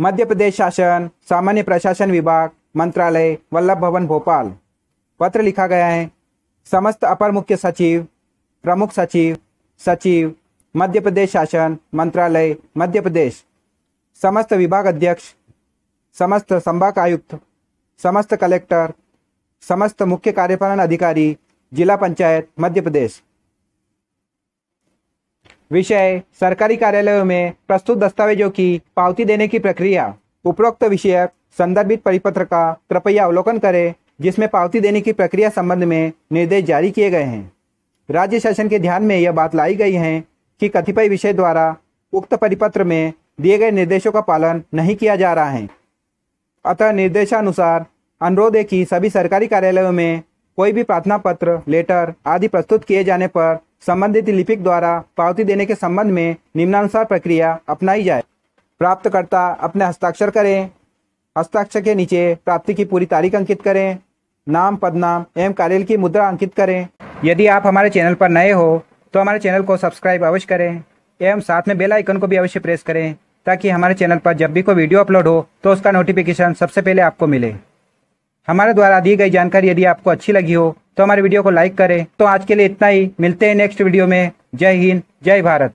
मध्य प्रदेश शासन सामान्य प्रशासन विभाग मंत्रालय वल्लभ भवन भोपाल पत्र लिखा गया है समस्त अपर मुख्य सचिव प्रमुख सचिव सचिव मध्य प्रदेश शासन मंत्रालय मध्य प्रदेश समस्त विभाग अध्यक्ष समस्त संभाग आयुक्त समस्त कलेक्टर समस्त मुख्य कार्यपालन अधिकारी जिला पंचायत मध्य प्रदेश विषय सरकारी कार्यालयों में प्रस्तुत दस्तावेजों की पावती देने की प्रक्रिया उपरोक्त विषय संदर्भित परिपत्र का कृपया अवलोकन करें जिसमें पावती देने की प्रक्रिया संबंध में निर्देश जारी किए गए हैं राज्य शासन के ध्यान में यह बात लाई गई है कि कतिपय विषय द्वारा उक्त परिपत्र में दिए गए निर्देशों का पालन नहीं किया जा रहा है अतः निर्देशानुसार अनुरोध है कि सभी सरकारी कार्यालयों में कोई भी प्रार्थना पत्र लेटर आदि प्रस्तुत किए जाने पर संबंधित लिपिक द्वारा पावती देने के संबंध में निम्नानुसार प्रक्रिया अपनाई जाए प्राप्तकर्ता अपने हस्ताक्षर करें हस्ताक्षर के नीचे प्राप्ति की पूरी तारीख अंकित करें नाम पदनाम एवं कार्यालय की मुद्रा अंकित करें यदि आप हमारे चैनल पर नए हो तो हमारे चैनल को सब्सक्राइब अवश्य करें एवं साथ में बेल आइकन को भी अवश्य प्रेस करें ताकि हमारे चैनल पर जब भी कोई वीडियो अपलोड हो तो उसका नोटिफिकेशन सबसे पहले आपको मिले हमारे द्वारा दी गई जानकारी यदि आपको अच्छी लगी हो तो हमारे वीडियो को लाइक करें तो आज के लिए इतना ही मिलते हैं नेक्स्ट वीडियो में जय हिंद जय भारत